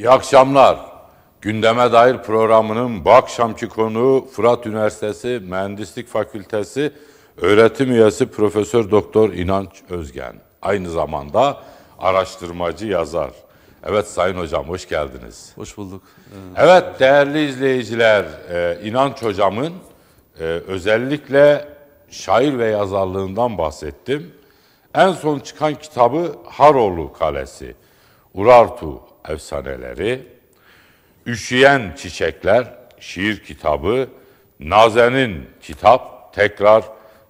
İyi akşamlar. Gündeme dair programının bu akşamki konuğu Fırat Üniversitesi Mühendislik Fakültesi öğretim üyesi Profesör Doktor İnanç Özgen. Aynı zamanda araştırmacı yazar. Evet Sayın Hocam hoş geldiniz. Hoş bulduk. Evet değerli izleyiciler, e, İnanç Hocam'ın e, özellikle şair ve yazarlığından bahsettim. En son çıkan kitabı Haroğlu Kalesi. Urartu, efsaneleri, Üşüyen Çiçekler şiir kitabı, Nazen'in kitap tekrar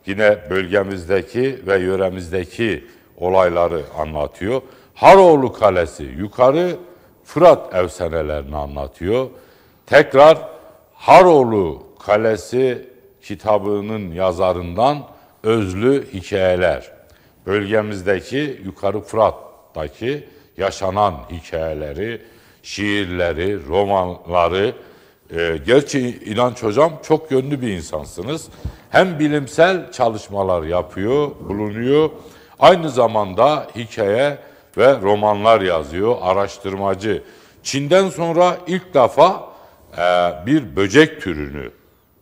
yine bölgemizdeki ve yöremizdeki olayları anlatıyor. Haroğlu Kalesi yukarı Fırat efsanelerini anlatıyor. Tekrar Haroğlu Kalesi kitabının yazarından özlü hikayeler. Bölgemizdeki yukarı Fırat'taki yaşanan hikayeleri, şiirleri, romanları. E, gerçi İnanç Hocam çok yönlü bir insansınız. Hem bilimsel çalışmalar yapıyor, bulunuyor. Aynı zamanda hikaye ve romanlar yazıyor, araştırmacı. Çin'den sonra ilk defa e, bir böcek türünü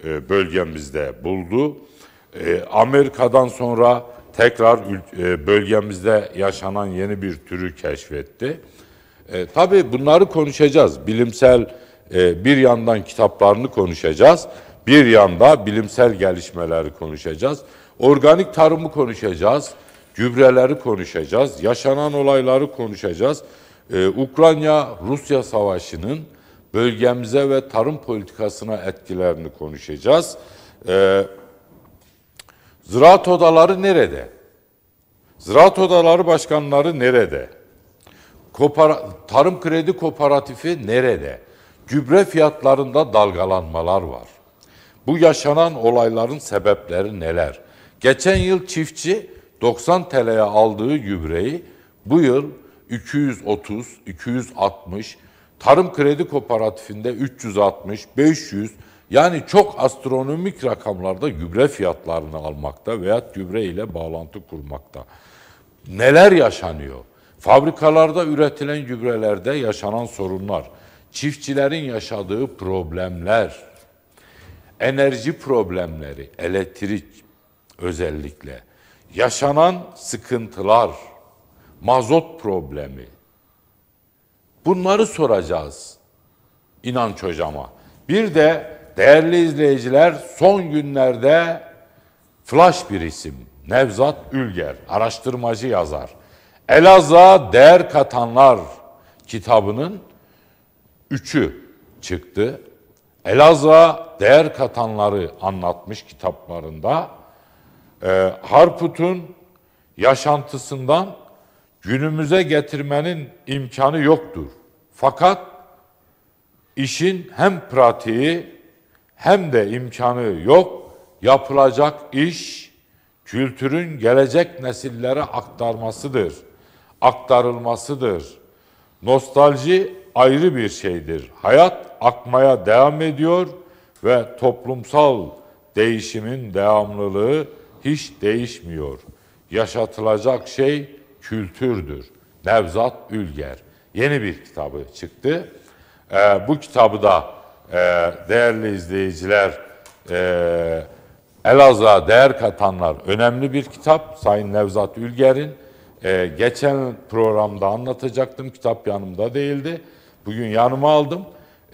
e, bölgemizde buldu. E, Amerika'dan sonra tekrar e, bölgemizde yaşanan yeni bir türü keşfetti. E, tabii bunları konuşacağız. Bilimsel e, bir yandan kitaplarını konuşacağız. Bir yanda bilimsel gelişmeleri konuşacağız. Organik tarımı konuşacağız. Gübreleri konuşacağız. Yaşanan olayları konuşacağız. E, Ukrayna-Rusya savaşının bölgemize ve tarım politikasına etkilerini konuşacağız. E, ziraat odaları nerede? Ziraat Odaları Başkanları nerede? Kopara Tarım Kredi Kooperatifi nerede? Gübre fiyatlarında dalgalanmalar var. Bu yaşanan olayların sebepleri neler? Geçen yıl çiftçi 90 TL'ye aldığı gübreyi bu yıl 230, 260, Tarım Kredi Kooperatifinde 360, 500 yani çok astronomik rakamlarda gübre fiyatlarını almakta veya gübre ile bağlantı kurmakta neler yaşanıyor? Fabrikalarda üretilen gübrelerde yaşanan sorunlar, çiftçilerin yaşadığı problemler, enerji problemleri, elektrik özellikle, yaşanan sıkıntılar, mazot problemi. Bunları soracağız inanç hocama. Bir de değerli izleyiciler son günlerde flash bir isim Nevzat Ülger, araştırmacı yazar. Elazığ'a değer katanlar kitabının üçü çıktı. Elazığ'a değer katanları anlatmış kitaplarında. E, Harput'un yaşantısından günümüze getirmenin imkanı yoktur. Fakat işin hem pratiği hem de imkanı yok. Yapılacak iş kültürün gelecek nesillere aktarmasıdır, aktarılmasıdır. Nostalji ayrı bir şeydir. Hayat akmaya devam ediyor ve toplumsal değişimin devamlılığı hiç değişmiyor. Yaşatılacak şey kültürdür. Nevzat Ülger yeni bir kitabı çıktı. Ee, bu kitabı da e, değerli izleyiciler e, Elazığ'a değer katanlar önemli bir kitap. Sayın Nevzat Ülger'in e, geçen programda anlatacaktım. Kitap yanımda değildi. Bugün yanıma aldım.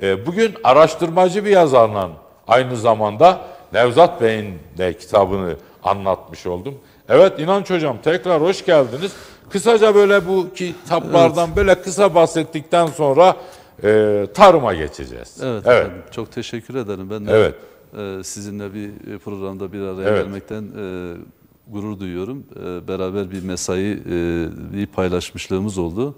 E, bugün araştırmacı bir yazarla aynı zamanda Nevzat Bey'in de kitabını anlatmış oldum. Evet İnanç Hocam tekrar hoş geldiniz. Kısaca böyle bu kitaplardan evet. böyle kısa bahsettikten sonra e, tarıma geçeceğiz. Evet, evet. Efendim, çok teşekkür ederim. Ben de evet. Ee, sizinle bir e, programda bir araya evet. gelmekten e, gurur duyuyorum. E, beraber bir mesai bir paylaşmışlığımız oldu.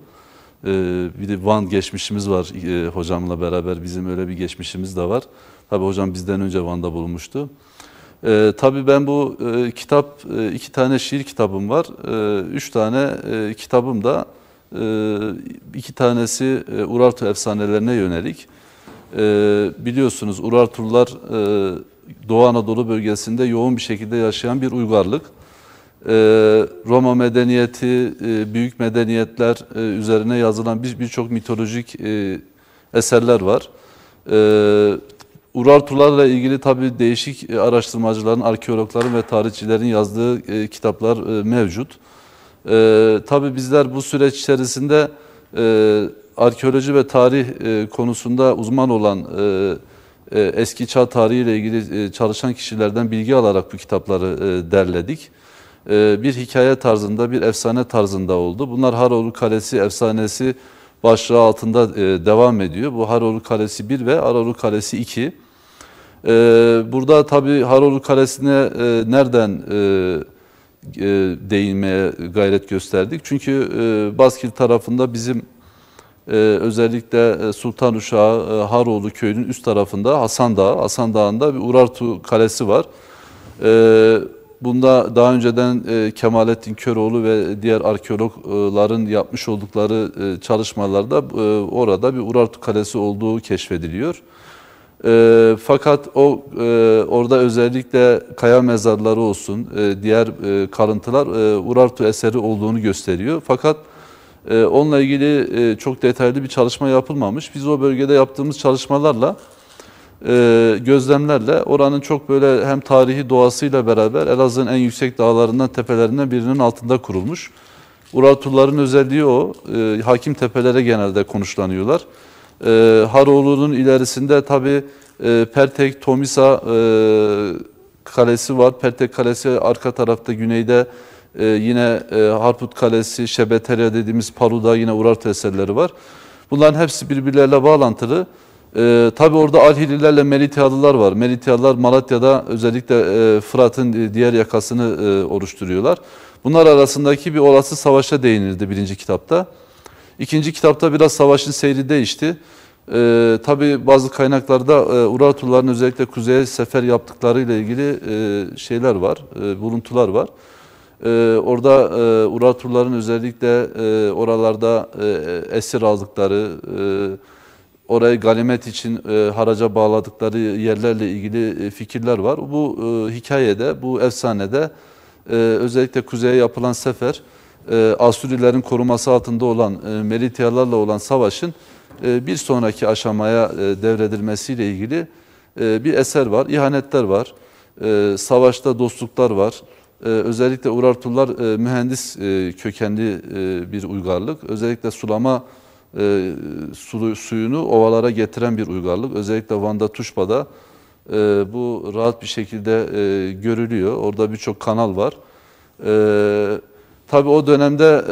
Bir de Van geçmişimiz var hocamla beraber. Bizim öyle bir geçmişimiz de var. Tabi hocam bizden önce Van'da bulunmuştu. E, tabii ben bu e, kitap, e, iki tane şiir kitabım var. E, üç tane e, kitabım da e, iki tanesi e, Urartu efsanelerine yönelik e, biliyorsunuz Urartular e, Doğu Anadolu bölgesinde yoğun bir şekilde yaşayan bir uygarlık. E, Roma medeniyeti, e, büyük medeniyetler e, üzerine yazılan birçok bir mitolojik e, eserler var. E, Urartularla ilgili tabii değişik e, araştırmacıların, arkeologların ve tarihçilerin yazdığı e, kitaplar e, mevcut. E, tabii bizler bu süreç içerisinde e, arkeoloji ve tarih e, konusunda uzman olan e, e, eski çağ tarihi ilgili e, çalışan kişilerden bilgi alarak bu kitapları e, derledik. E, bir hikaye tarzında, bir efsane tarzında oldu. Bunlar Haroğlu Kalesi efsanesi başlığı altında e, devam ediyor. Bu Haroğlu Kalesi 1 ve Haroğlu Kalesi 2. E, burada tabii Haroğlu Kalesi'ne e, nereden e, e, değinmeye gayret gösterdik. Çünkü e, Baskil tarafında bizim ee, özellikle e, Sultan Uşağı e, Haroğlu köyünün üst tarafında Hasan Dağı, Hasan Dağı'nda bir Urartu Kalesi var. Ee, bunda daha önceden e, Kemalettin Köroğlu ve diğer arkeologların yapmış oldukları e, çalışmalarda e, orada bir Urartu Kalesi olduğu keşfediliyor. E, fakat o e, orada özellikle kaya mezarları olsun, e, diğer e, kalıntılar e, Urartu eseri olduğunu gösteriyor. Fakat ee, onunla ilgili e, çok detaylı bir çalışma yapılmamış. Biz o bölgede yaptığımız çalışmalarla, e, gözlemlerle oranın çok böyle hem tarihi doğasıyla beraber Elazığ'ın en yüksek dağlarından, tepelerinden birinin altında kurulmuş. Uratulların özelliği o. E, hakim tepelere genelde konuşlanıyorlar. Haroğlu'nun ilerisinde tabii Pertek, Tomisa kalesi var. Pertek kalesi arka tarafta güneyde ee, yine e, Harput Kalesi, Şebetere dediğimiz Paruda yine Urartu eserleri var. Bunların hepsi birbirleriyle bağlantılı. Ee, tabii orada Alhililerle Melityalılar var. Melityalılar Malatya'da özellikle e, Fırat'ın diğer yakasını e, oluşturuyorlar. Bunlar arasındaki bir olası savaşa değinildi birinci kitapta. İkinci kitapta biraz savaşın seyri değişti. E, ee, tabii bazı kaynaklarda e, Urartuların özellikle kuzeye sefer yaptıklarıyla ilgili e, şeyler var, e, buluntular var. Ee, orada e, Uraturların özellikle e, oralarda e, esir aldıkları, e, orayı galimet için e, haraca bağladıkları yerlerle ilgili e, fikirler var. Bu e, hikayede, bu efsanede e, özellikle kuzeye yapılan sefer, e, Asurilerin koruması altında olan e, Merityalarla olan savaşın e, bir sonraki aşamaya e, devredilmesiyle ilgili e, bir eser var, ihanetler var, e, savaşta dostluklar var. Ee, özellikle Urartular e, mühendis e, kökenli e, bir uygarlık. Özellikle sulama e, suyunu ovalara getiren bir uygarlık. Özellikle Van'da Tuşba'da e, bu rahat bir şekilde görülüyor. Orada birçok kanal var. E, tabii o dönemde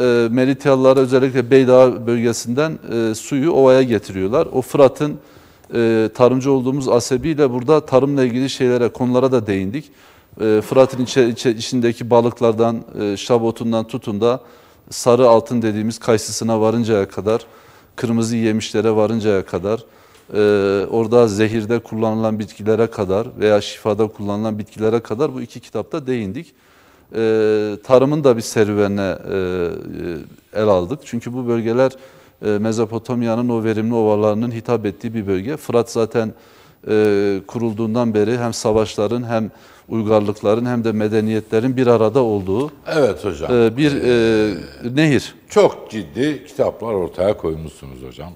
e, özellikle Beydağ bölgesinden suyu ovaya getiriyorlar. O Fırat'ın tarımcı olduğumuz asebiyle burada tarımla ilgili şeylere, konulara da değindik e, Fırat'ın içe, içe, içindeki balıklardan, e, şabotundan tutun da sarı altın dediğimiz kayısısına varıncaya kadar, kırmızı yemişlere varıncaya kadar, e, orada zehirde kullanılan bitkilere kadar veya şifada kullanılan bitkilere kadar bu iki kitapta değindik. E, tarımın da bir serüvenine e, e, el aldık. Çünkü bu bölgeler e, Mezopotamya'nın o verimli ovalarının hitap ettiği bir bölge. Fırat zaten e, kurulduğundan beri hem savaşların hem uygarlıkların hem de medeniyetlerin bir arada olduğu Evet hocam. e, bir e, nehir. Çok ciddi kitaplar ortaya koymuşsunuz hocam.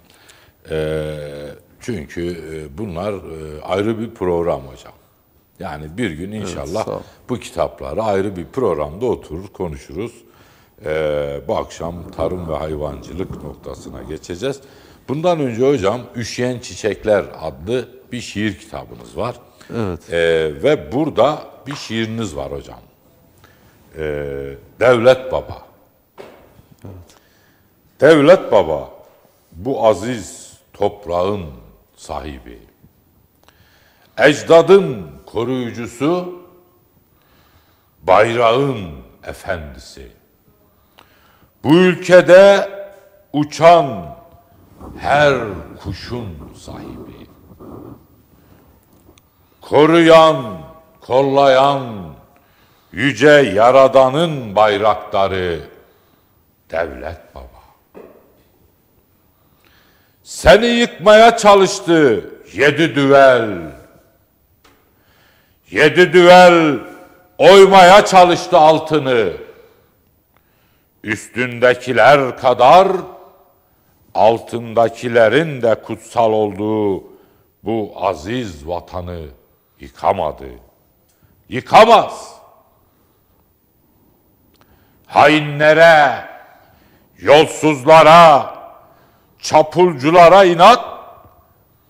Ee, çünkü e, bunlar e, ayrı bir program hocam. Yani bir gün inşallah sağ bu kitapları ayrı bir programda oturur konuşuruz. Ee, bu akşam tarım ve hayvancılık noktasına geçeceğiz. Bundan önce hocam Üşüyen Çiçekler adlı bir şiir kitabınız var. Evet. E, ve burada bir şiiriniz var hocam. E, Devlet Baba. Evet. Devlet Baba bu aziz toprağın sahibi. Ecdadın koruyucusu, bayrağın efendisi. Bu ülkede uçan her kuşun sahibi koruyan, kollayan yüce yaradanın bayrakları devlet baba. Seni yıkmaya çalıştı yedi düvel. Yedi düvel oymaya çalıştı altını. Üstündekiler kadar altındakilerin de kutsal olduğu bu aziz vatanı Yıkamadı. Yıkamaz. Hainlere, yolsuzlara, çapulculara inat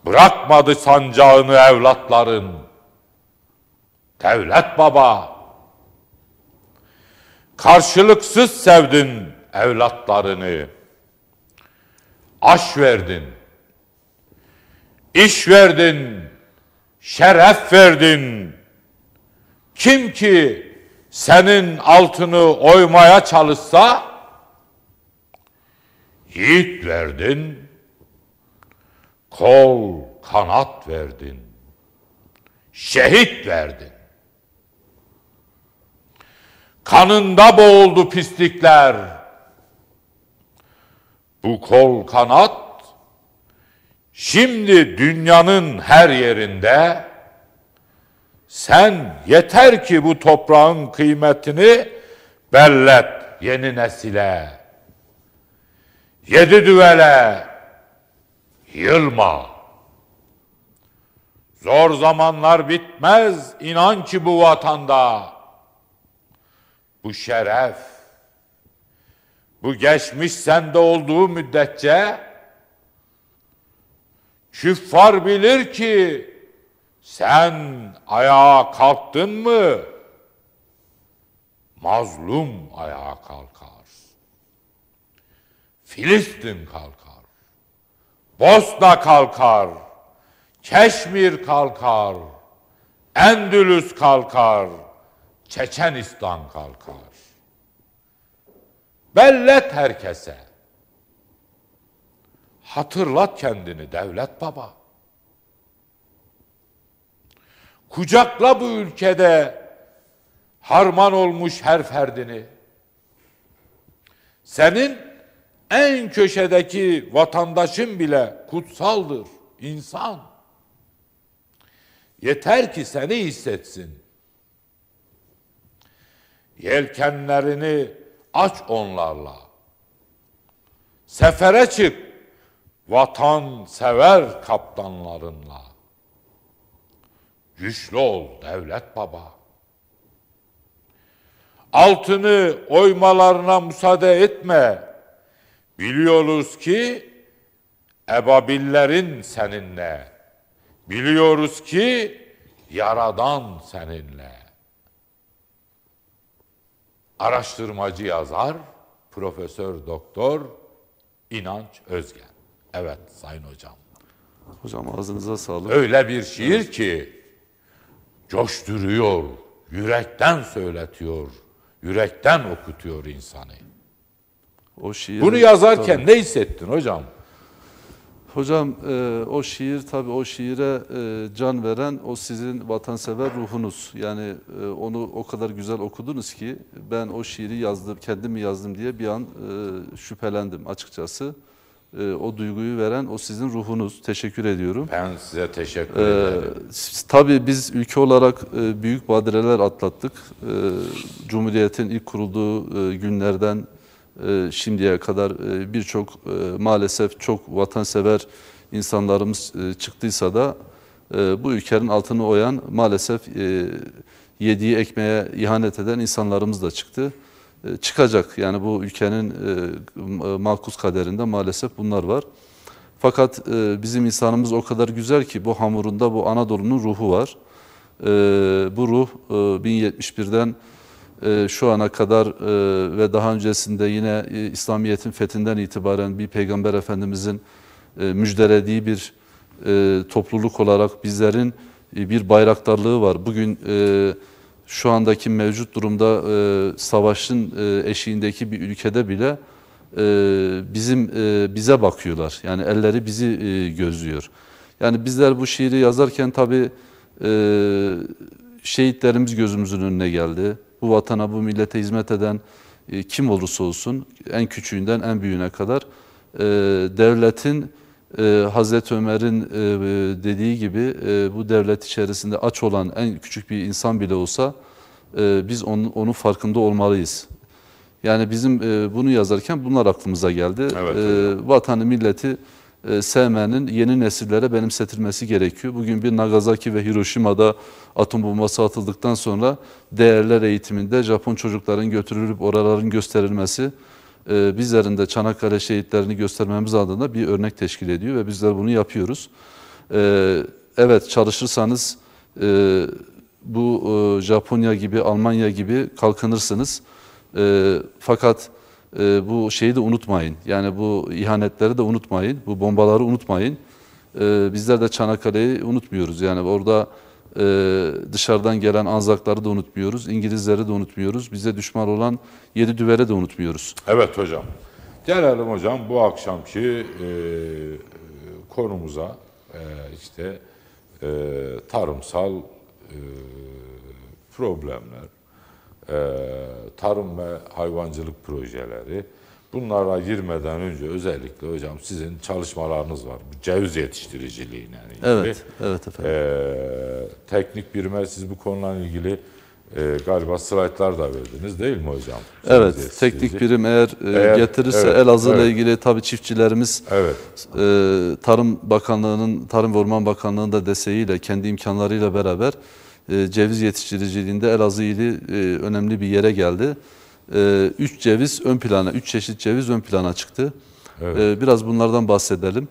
bırakmadı sancağını evlatların. Devlet baba, karşılıksız sevdin evlatlarını. Aş verdin, iş verdin, şeref verdin. Kim ki senin altını oymaya çalışsa yiğit verdin. Kol kanat verdin. Şehit verdin. Kanında boğuldu pislikler. Bu kol kanat Şimdi dünyanın her yerinde sen yeter ki bu toprağın kıymetini bellet yeni nesile. Yedi düvele yılma. Zor zamanlar bitmez inan ki bu vatanda. Bu şeref, bu geçmiş sende olduğu müddetçe Küffar bilir ki sen ayağa kalktın mı mazlum ayağa kalkar. Filistin kalkar. Bosna kalkar. Keşmir kalkar. Endülüs kalkar. Çeçenistan kalkar. Bellet herkese. Hatırlat kendini devlet baba. Kucakla bu ülkede harman olmuş her ferdini. Senin en köşedeki vatandaşın bile kutsaldır, insan. Yeter ki seni hissetsin. Yelkenlerini aç onlarla. Sefere çık vatan sever kaptanlarınla. Güçlü ol devlet baba. Altını oymalarına müsaade etme. Biliyoruz ki ebabillerin seninle. Biliyoruz ki yaradan seninle. Araştırmacı yazar Profesör Doktor İnanç Özgen. Evet Sayın Hocam. Hocam ağzınıza sağlık. Öyle bir şiir ki coşturuyor, yürekten söyletiyor, yürekten okutuyor insanı. O şiir. Bunu yazarken tabii. ne hissettin hocam? Hocam e, o şiir tabii o şiire e, can veren o sizin vatansever ruhunuz. Yani e, onu o kadar güzel okudunuz ki ben o şiiri yazdım, kendim mi yazdım diye bir an e, şüphelendim açıkçası e, o duyguyu veren o sizin ruhunuz. Teşekkür ediyorum. Ben size teşekkür e, ederim. tabii biz ülke olarak e, büyük badireler atlattık. E, Cumhuriyet'in ilk kurulduğu e, günlerden e, şimdiye kadar e, birçok e, maalesef çok vatansever insanlarımız e, çıktıysa da e, bu ülkenin altını oyan maalesef e, yediği ekmeğe ihanet eden insanlarımız da çıktı. E, çıkacak. Yani bu ülkenin e, e, makus kaderinde maalesef bunlar var. Fakat bizim insanımız o kadar güzel ki bu hamurunda bu Anadolu'nun ruhu var. Bu ruh 1071'den şu ana kadar ve daha öncesinde yine İslamiyet'in fethinden itibaren bir Peygamber Efendimizin müjdelediği bir topluluk olarak bizlerin bir bayraktarlığı var. Bugün şu andaki mevcut durumda e, savaşın e, eşiğindeki bir ülkede bile e, bizim e, bize bakıyorlar. Yani elleri bizi e, gözlüyor. Yani bizler bu şiiri yazarken tabi e, şehitlerimiz gözümüzün önüne geldi. Bu vatana, bu millete hizmet eden e, kim olursa olsun en küçüğünden en büyüğüne kadar e, devletin e, Hazreti Ömer'in e, e, dediği gibi e, bu devlet içerisinde aç olan en küçük bir insan bile olsa e, biz onu onun farkında olmalıyız. Yani bizim e, bunu yazarken bunlar aklımıza geldi. Evet, e, vatanı, milleti e, sevmenin yeni nesillere benimsetilmesi gerekiyor. Bugün bir Nagasaki ve Hiroşima'da atom bombası atıldıktan sonra değerler eğitiminde Japon çocukların götürülüp oraların gösterilmesi ee, bizlerin de Çanakkale şehitlerini göstermemiz adına bir örnek teşkil ediyor ve bizler bunu yapıyoruz. Ee, evet çalışırsanız e, bu e, Japonya gibi, Almanya gibi kalkınırsınız. Ee, fakat e, bu şeyi de unutmayın. Yani bu ihanetleri de unutmayın. Bu bombaları unutmayın. Bizler de Çanakkale'yi unutmuyoruz. Yani orada e, dışarıdan gelen Anzakları da unutmuyoruz, İngilizleri de unutmuyoruz, bize düşman olan Yedi düvere de unutmuyoruz. Evet hocam. Gelelim hocam bu akşamki e, e, konumuza e, işte e, tarımsal e, problemler, e, tarım ve hayvancılık projeleri, Bunlara girmeden önce özellikle hocam sizin çalışmalarınız var. Bu ceviz yetiştiriciliğine ilgili. Evet, evet efendim. Ee, teknik birimler siz bu konuyla ilgili e, galiba slaytlar da verdiniz değil mi hocam? Ceviz evet, teknik birim eğer, e, eğer getirirse evet, Elazığ'la evet. ilgili tabii çiftçilerimiz evet. e, Tarım Bakanlığı'nın, Tarım ve Orman Bakanlığı'nın da desteğiyle, kendi imkanlarıyla beraber e, ceviz yetiştiriciliğinde Elazığ ili e, önemli bir yere geldi e, üç ceviz ön plana, üç çeşit ceviz ön plana çıktı. Evet. E, biraz bunlardan bahsedelim.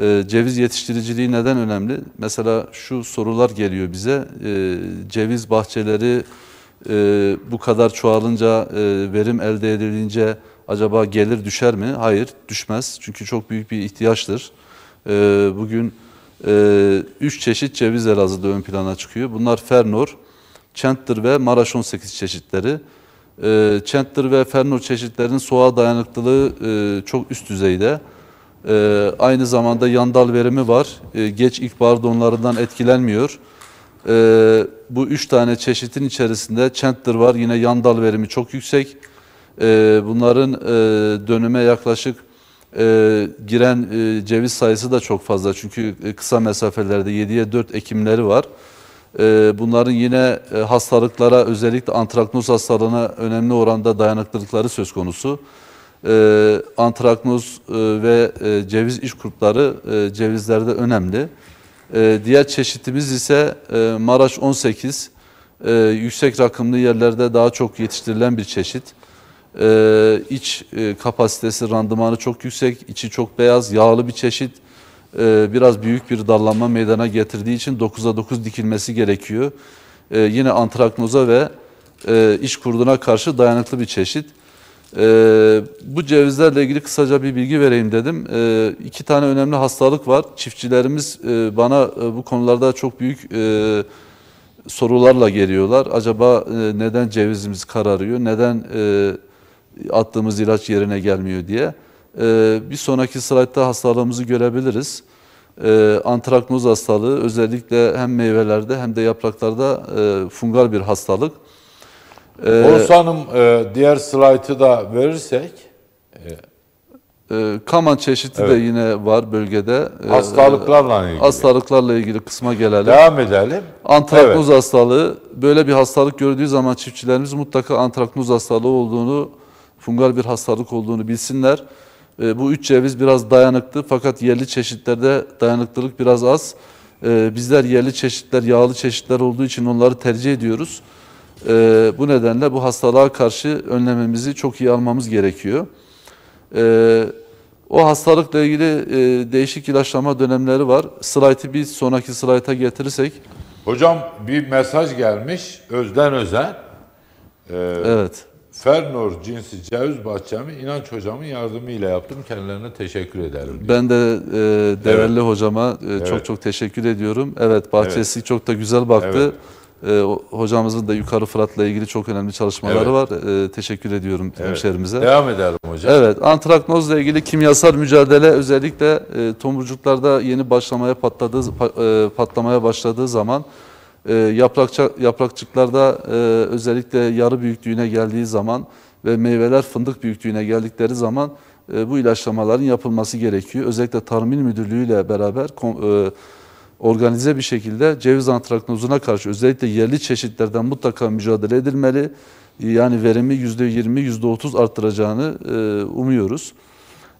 E, ceviz yetiştiriciliği neden önemli? Mesela şu sorular geliyor bize. E, ceviz bahçeleri e, bu kadar çoğalınca, e, verim elde edilince acaba gelir düşer mi? Hayır, düşmez. Çünkü çok büyük bir ihtiyaçtır. E, bugün e, üç çeşit ceviz Elazığ'da ön plana çıkıyor. Bunlar Fernor, Çentler ve Maraş 18 çeşitleri e, ve Ferno çeşitlerinin soğuğa dayanıklılığı e, çok üst düzeyde. Ee, aynı zamanda yandal verimi var. E, geç ilkbahar donlarından etkilenmiyor. bu üç tane çeşitin içerisinde Chandler var. Yine yandal verimi çok yüksek. bunların e, dönüme yaklaşık e, giren ceviz sayısı da çok fazla. Çünkü kısa mesafelerde 7'ye 4 ekimleri var. Ee, bunların yine e, hastalıklara özellikle antraknoz hastalığına önemli oranda dayanıklılıkları söz konusu. Ee, antraknoz e, ve e, ceviz iç kurtları cevizlerde önemli. Ee, diğer çeşitimiz ise Maraş 18 yüksek rakımlı yerlerde daha çok yetiştirilen bir çeşit. İç kapasitesi randımanı çok yüksek, içi çok beyaz, yağlı bir çeşit e, biraz büyük bir dallanma meydana getirdiği için 9'a 9 dikilmesi gerekiyor. E, yine antraknoza ve e, iç kurduna karşı dayanıklı bir çeşit. E, bu cevizlerle ilgili kısaca bir bilgi vereyim dedim. E, iki tane önemli hastalık var. Çiftçilerimiz e, bana e, bu konularda çok büyük e, sorularla geliyorlar. Acaba e, neden cevizimiz kararıyor, neden e, attığımız ilaç yerine gelmiyor diye. Ee, bir sonraki slaytta hastalığımızı görebiliriz. Ee, antraknoz hastalığı özellikle hem meyvelerde hem de yapraklarda e, fungal bir hastalık. Ee, Borsa Hanım e, diğer slaytı da verirsek. E, kaman çeşidi evet. de yine var bölgede. Ee, hastalıklarla ilgili. Hastalıklarla ilgili kısma gelelim. Devam edelim. Antraknoz evet. hastalığı. Böyle bir hastalık gördüğü zaman çiftçilerimiz mutlaka antraknoz hastalığı olduğunu, fungal bir hastalık olduğunu bilsinler. E, bu üç ceviz biraz dayanıklı fakat yerli çeşitlerde dayanıklılık biraz az. E, bizler yerli çeşitler, yağlı çeşitler olduğu için onları tercih ediyoruz. E, bu nedenle bu hastalığa karşı önlememizi çok iyi almamız gerekiyor. E, o hastalıkla ilgili e, değişik ilaçlama dönemleri var. Slaytı bir sonraki slayta getirirsek. Hocam bir mesaj gelmiş Özden Özen. Ee, evet. Fernor cinsi ceviz bahçemi İnanç hocamın yardımıyla yaptım. Kendilerine teşekkür ederim. Diye. Ben de e, Develli evet. hocama e, evet. çok çok teşekkür ediyorum. Evet bahçesi evet. çok da güzel baktı. Evet. E, hocamızın da yukarı Fırat'la ilgili çok önemli çalışmaları evet. var. E, teşekkür ediyorum evet. hemşerimize. Devam edelim hocam. Evet antraknozla ilgili kimyasal mücadele özellikle e, tomurcuklarda yeni başlamaya patladığı, pa, e, patlamaya başladığı zaman e, yaprakça, yaprakçıklarda e, özellikle yarı büyüklüğüne geldiği zaman ve meyveler fındık büyüklüğüne geldikleri zaman e, bu ilaçlamaların yapılması gerekiyor. Özellikle Tarım İl Müdürlüğü ile beraber e, organize bir şekilde ceviz antraknozuna karşı özellikle yerli çeşitlerden mutlaka mücadele edilmeli. Yani verimi %20, %30 arttıracağını e, umuyoruz.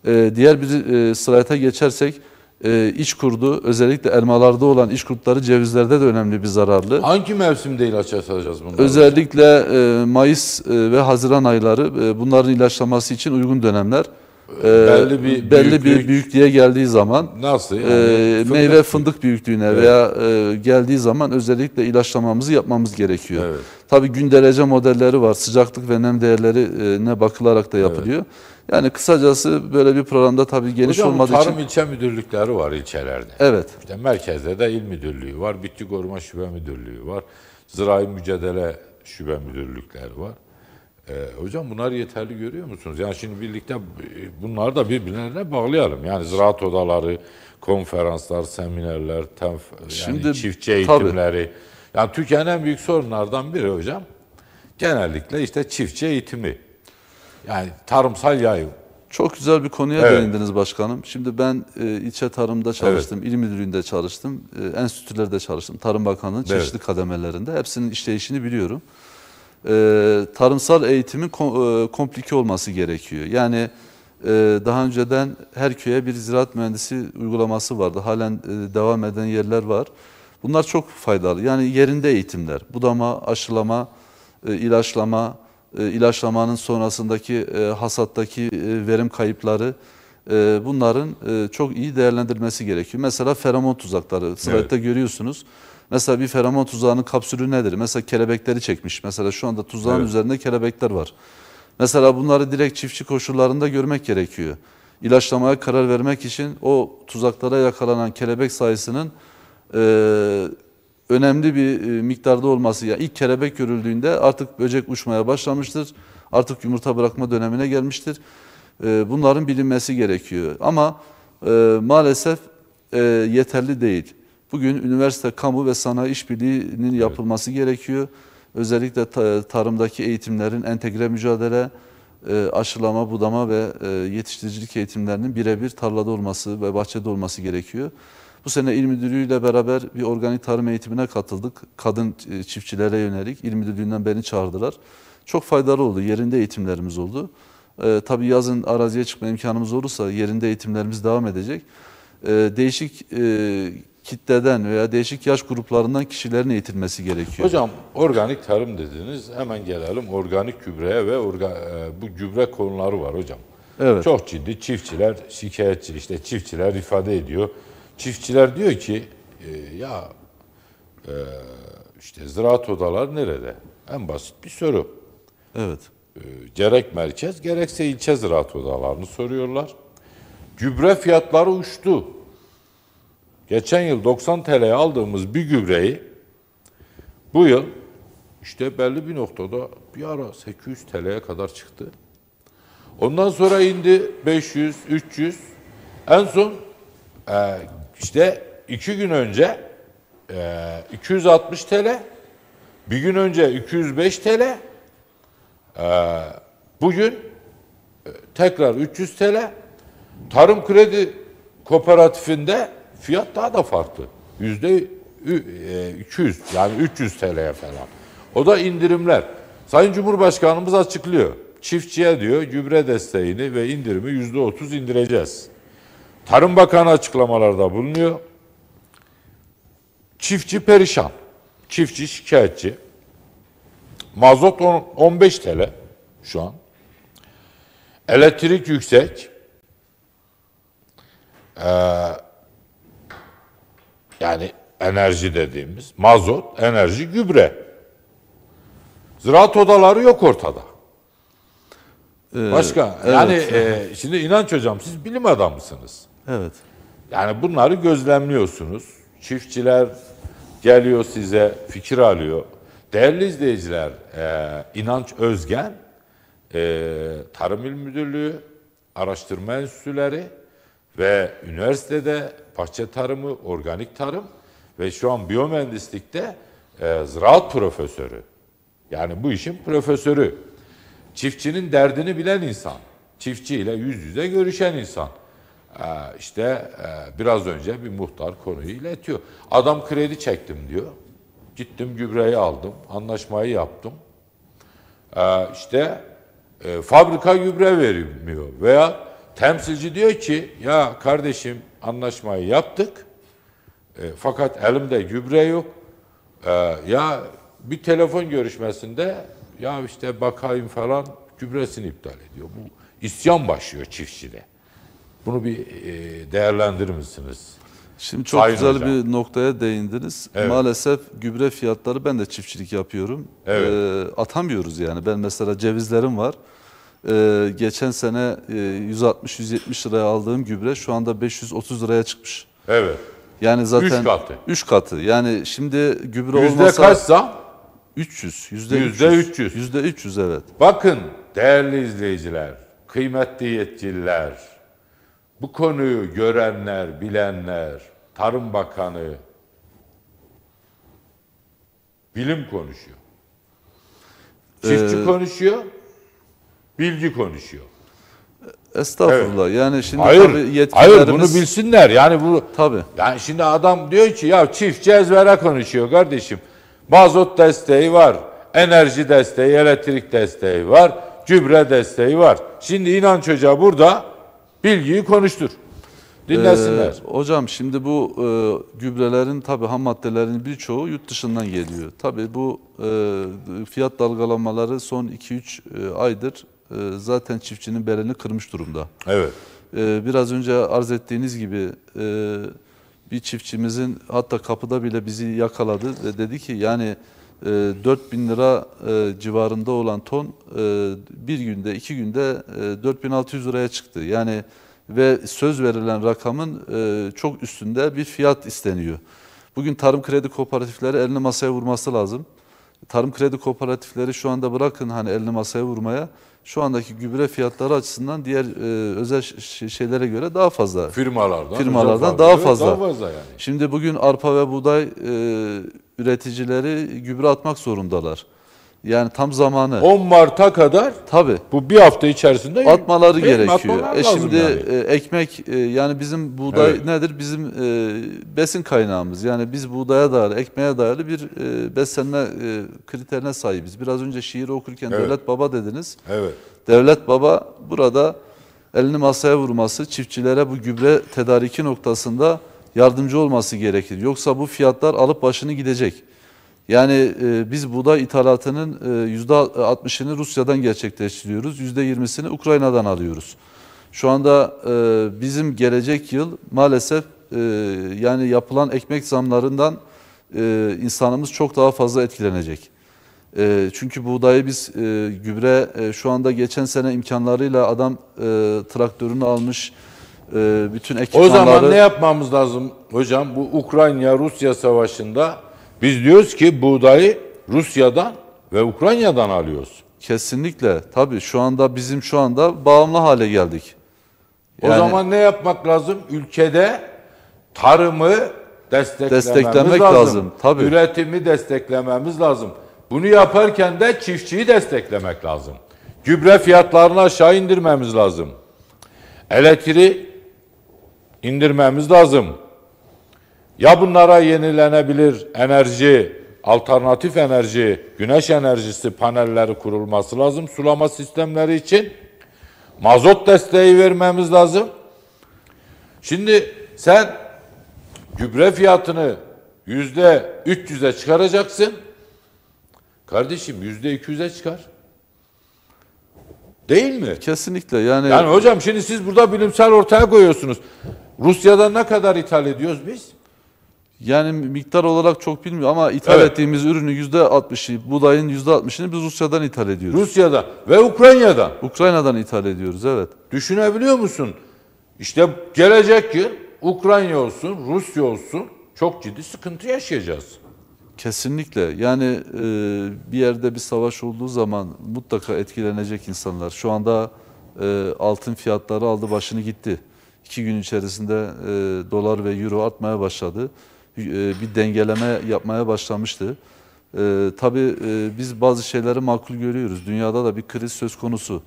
E, diğer bir e, slayta geçersek e, iç kurdu özellikle elmalarda olan iç kurtları cevizlerde de önemli bir zararlı. Hangi mevsimde ilaç atacağız bunları? Özellikle e, Mayıs e, ve Haziran ayları e, bunların ilaçlaması için uygun dönemler. Ee, belli bir belli büyüklük, bir büyüklüğe geldiği zaman nasıl yani? e, fındık meyve mi? fındık büyüklüğüne evet. veya e, geldiği zaman özellikle ilaçlamamızı yapmamız gerekiyor. Evet. Tabii günderece modelleri var. Sıcaklık ve nem değerleri e, ne bakılarak da yapılıyor. Evet. Yani kısacası böyle bir programda tabi geniş Hocam, olmadığı tarım için... tarım ilçe müdürlükleri var ilçelerde. Evet. İşte merkezde de il müdürlüğü var, bitki koruma şube müdürlüğü var, zirai mücadele şube müdürlükleri var. E, hocam bunlar yeterli görüyor musunuz? Yani şimdi birlikte e, bunları da birbirlerine bağlayalım. Yani ziraat odaları, konferanslar, seminerler, tenf, şimdi, yani çiftçi eğitimleri. Tabii. Yani Türkiye'nin en büyük sorunlardan biri hocam. Genellikle işte çiftçi eğitimi. Yani tarımsal yayım. Çok güzel bir konuya evet. değindiniz başkanım. Şimdi ben e, ilçe tarımda çalıştım, evet. il müdürlüğünde çalıştım, e, enstitülerde çalıştım. Tarım Bakanlığı'nın evet. çeşitli kademelerinde. Hepsinin işleyişini biliyorum e, tarımsal eğitimin kom, e, komplike olması gerekiyor. Yani e, daha önceden her köye bir ziraat mühendisi uygulaması vardı. Halen e, devam eden yerler var. Bunlar çok faydalı. Yani yerinde eğitimler, budama, aşılama, e, ilaçlama, e, ilaçlamanın sonrasındaki e, hasattaki e, verim kayıpları e, bunların e, çok iyi değerlendirilmesi gerekiyor. Mesela feromon tuzakları, sırayette evet. görüyorsunuz. Mesela bir feromon tuzağının kapsülü nedir? Mesela kelebekleri çekmiş. Mesela şu anda tuzağın evet. üzerinde kelebekler var. Mesela bunları direkt çiftçi koşullarında görmek gerekiyor. İlaçlamaya karar vermek için o tuzaklara yakalanan kelebek sayısının e, önemli bir e, miktarda olması. Yani ilk kelebek görüldüğünde artık böcek uçmaya başlamıştır. Artık yumurta bırakma dönemine gelmiştir. E, bunların bilinmesi gerekiyor. Ama e, maalesef e, yeterli değil. Bugün üniversite, kamu ve sanayi işbirliğinin yapılması evet. gerekiyor. Özellikle tarımdaki eğitimlerin entegre mücadele, e, aşılama, budama ve e, yetiştiricilik eğitimlerinin birebir tarlada olması ve bahçede olması gerekiyor. Bu sene il müdürlüğüyle beraber bir organik tarım eğitimine katıldık. Kadın e, çiftçilere yönelik il müdürlüğünden beni çağırdılar. Çok faydalı oldu. Yerinde eğitimlerimiz oldu. Ee, tabii yazın araziye çıkma imkanımız olursa yerinde eğitimlerimiz devam edecek. Ee, değişik e, kitleden veya değişik yaş gruplarından kişilerin eğitilmesi gerekiyor. Hocam organik tarım dediniz. Hemen gelelim organik gübreye ve orga, e, bu gübre konuları var hocam. Evet. Çok ciddi çiftçiler şikayetçi işte çiftçiler ifade ediyor. Çiftçiler diyor ki e, ya e, işte ziraat odalar nerede? En basit bir soru. Evet. E, gerek merkez gerekse ilçe ziraat odalarını soruyorlar. Gübre fiyatları uçtu. Geçen yıl 90 TL'ye aldığımız bir gübreyi bu yıl işte belli bir noktada bir ara 800 TL'ye kadar çıktı. Ondan sonra indi 500, 300. En son e, işte iki gün önce e, 260 TL. Bir gün önce 205 TL. E, bugün e, tekrar 300 TL. Tarım Kredi Kooperatifinde Fiyat daha da farklı. Yüzde 300 e, yani 300 TL falan. O da indirimler. Sayın Cumhurbaşkanımız açıklıyor. Çiftçiye diyor gübre desteğini ve indirimi yüzde 30 indireceğiz. Tarım Bakanı açıklamalarda bulunuyor. Çiftçi perişan. Çiftçi şikayetçi. Mazot 15 TL şu an. Elektrik yüksek. Ee, yani enerji dediğimiz mazot, enerji, gübre. Ziraat odaları yok ortada. Ee, Başka evet, yani evet. E, şimdi inanç hocam siz bilim adamısınız. Evet. Yani bunları gözlemliyorsunuz. Çiftçiler geliyor size fikir alıyor. Değerli izleyiciler, e, İnanç Özgen e, Tarım İl Müdürlüğü, Araştırma Enstitüleri ve üniversitede bahçe tarımı, organik tarım ve şu an biyomühendislikte e, ziraat profesörü. Yani bu işin profesörü. Çiftçinin derdini bilen insan. Çiftçiyle yüz yüze görüşen insan. E, işte e, biraz önce bir muhtar konuyu iletiyor. Adam kredi çektim diyor. Gittim gübreyi aldım, anlaşmayı yaptım. E, işte e, fabrika gübre vermiyor veya temsilci diyor ki ya kardeşim anlaşmayı yaptık e, fakat elimde gübre yok. E, ya bir telefon görüşmesinde ya işte bakayım falan gübresini iptal ediyor. Bu isyan başlıyor çiftçide. Bunu bir e, değerlendirir misiniz? Şimdi çok Sayın güzel hocam. bir noktaya değindiniz. Evet. Maalesef gübre fiyatları ben de çiftçilik yapıyorum. Evet. E, atamıyoruz yani. Ben mesela cevizlerim var. Ee, geçen sene e, 160-170 liraya aldığım gübre şu anda 530 liraya çıkmış. Evet. Yani zaten Üç katı. 3 katı. Yani şimdi gübre Yüzde olmasa kaç zam? 300. Yüzde Yüzde 300. Yüzde 300 evet. Bakın değerli izleyiciler, kıymetli yetkililer, bu konuyu görenler, bilenler, Tarım Bakanı, bilim konuşuyor. Çiftçi Ee, konuşuyor, bilgi konuşuyor. Estağfurullah. Evet. Yani şimdi hayır, tabii yetkilerimiz... Hayır bunu bilsinler. Yani bu tabii. Yani şimdi adam diyor ki ya çift cezvere konuşuyor kardeşim. Mazot desteği var. Enerji desteği, elektrik desteği var. Gübre desteği var. Şimdi inan çocuğa burada bilgiyi konuştur. Dinlesinler. Ee, hocam şimdi bu e, gübrelerin tabi ham maddelerin birçoğu yurt dışından geliyor. Tabi bu e, fiyat dalgalanmaları son 2-3 e, aydır ee, zaten çiftçinin belini kırmış durumda. Evet. Ee, biraz önce arz ettiğiniz gibi e, bir çiftçimizin hatta kapıda bile bizi yakaladı ve dedi ki yani e, 4 bin lira e, civarında olan ton e, bir günde iki günde e, 4600 liraya çıktı. Yani ve söz verilen rakamın çok üstünde bir fiyat isteniyor. Bugün tarım kredi kooperatifleri elini masaya vurması lazım. Tarım kredi kooperatifleri şu anda bırakın hani elini masaya vurmaya şu andaki gübre fiyatları açısından diğer e, özel şeylere göre daha fazla. Firmalardan. Firmalardan daha fazla. Daha fazla yani. Şimdi bugün arpa ve buğday e, üreticileri gübre atmak zorundalar. Yani tam zamanı. 10 Mart'a kadar tabi bu bir hafta içerisinde atmaları gerekiyor. E şimdi yani. E, ekmek e, yani bizim buğday evet. nedir? Bizim e, besin kaynağımız. Yani biz buğdaya dair, ekmeğe dayalı bir e, beslenme e, kriterine sahibiz. Biraz önce şiir okurken evet. devlet baba dediniz. Evet. Devlet baba burada elini masaya vurması, çiftçilere bu gübre tedariki noktasında yardımcı olması gerekir. Yoksa bu fiyatlar alıp başını gidecek. Yani e, biz buğday ithalatının e, yüzde %60'ını Rusya'dan gerçekleştiriyoruz, %20'sini Ukrayna'dan alıyoruz. Şu anda e, bizim gelecek yıl maalesef e, yani yapılan ekmek zamlarından e, insanımız çok daha fazla etkilenecek. E, çünkü buğdayı biz e, gübre e, şu anda geçen sene imkanlarıyla adam e, traktörünü almış e, bütün ekipmanları. O zaman ne yapmamız lazım hocam bu Ukrayna-Rusya savaşında? Biz diyoruz ki buğdayı Rusya'dan ve Ukrayna'dan alıyoruz. Kesinlikle. Tabii şu anda bizim şu anda bağımlı hale geldik. Yani, o zaman ne yapmak lazım? Ülkede tarımı desteklememiz lazım. lazım. Tabii. Üretimi desteklememiz lazım. Bunu yaparken de çiftçiyi desteklemek lazım. Gübre fiyatlarını aşağı indirmemiz lazım. Elektriği indirmemiz lazım. Ya bunlara yenilenebilir enerji, alternatif enerji, güneş enerjisi panelleri kurulması lazım sulama sistemleri için. Mazot desteği vermemiz lazım. Şimdi sen gübre fiyatını yüzde 300'e çıkaracaksın. Kardeşim yüzde 200'e çıkar. Değil mi? Kesinlikle yani. Yani hocam şimdi siz burada bilimsel ortaya koyuyorsunuz. Rusya'dan ne kadar ithal ediyoruz biz? Yani miktar olarak çok bilmiyor ama ithal Evet. ettiğimiz ürünü yüzde %60'ı, buğdayın %60'ını biz Rusya'dan ithal ediyoruz. Rusya'da ve Ukrayna'da. Ukrayna'dan ithal ediyoruz evet. Düşünebiliyor musun? İşte gelecek yıl Ukrayna olsun, Rusya olsun çok ciddi sıkıntı yaşayacağız. Kesinlikle. Yani e, bir yerde bir savaş olduğu zaman mutlaka etkilenecek insanlar. Şu anda e, altın fiyatları aldı başını gitti. İki gün içerisinde e, dolar ve euro artmaya başladı. E, bir dengeleme yapmaya başlamıştı. E, tabii e, biz bazı şeyleri makul görüyoruz. Dünyada da bir kriz söz konusu.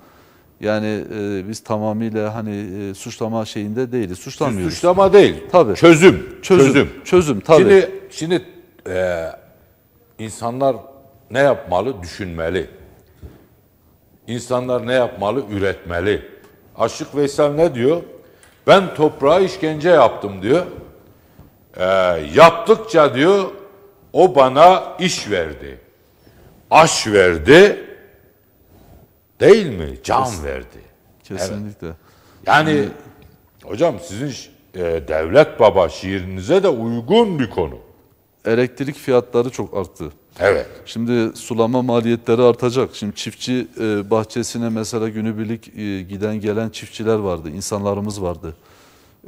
Yani e, biz tamamıyla hani e, suçlama şeyinde değiliz. Suçlamıyoruz. Suçlama değil. Tabii. Çözüm. Çözüm. Çözüm, çözüm tabii. Şimdi, şimdi e, insanlar ne yapmalı? Düşünmeli. İnsanlar ne yapmalı? Üretmeli. Aşık Veysel ne diyor? Ben toprağa işkence yaptım diyor e, yaptıkça diyor o bana iş verdi. Aş verdi. Değil mi? Can Kesin, verdi. Kesinlikle. Evet. Yani Şimdi... hocam sizin e, devlet baba şiirinize de uygun bir konu. Elektrik fiyatları çok arttı. Evet. Şimdi sulama maliyetleri artacak. Şimdi çiftçi e, bahçesine mesela günübirlik e, giden gelen çiftçiler vardı, insanlarımız vardı.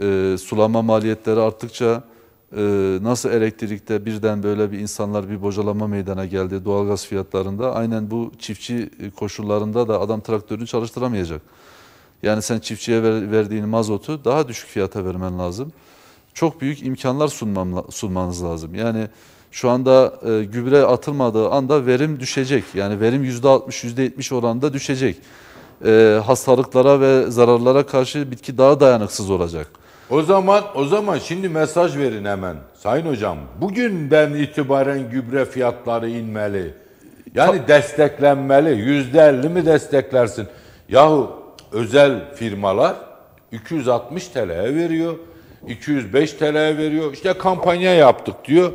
E, sulama maliyetleri arttıkça ee, nasıl elektrikte birden böyle bir insanlar bir bocalanma meydana geldi doğalgaz fiyatlarında aynen bu çiftçi koşullarında da adam traktörünü çalıştıramayacak. Yani sen çiftçiye ver, verdiğin mazotu daha düşük fiyata vermen lazım. Çok büyük imkanlar sunmam, sunmanız lazım. Yani şu anda e, gübre atılmadığı anda verim düşecek. Yani verim %60, %70 oranında düşecek. E, hastalıklara ve zararlara karşı bitki daha dayanıksız olacak. O zaman o zaman şimdi mesaj verin hemen. Sayın hocam bugünden itibaren gübre fiyatları inmeli. Yani Çok... desteklenmeli. Yüzde elli mi desteklersin? Yahu özel firmalar 260 TL'ye veriyor. 205 TL'ye veriyor. İşte kampanya yaptık diyor.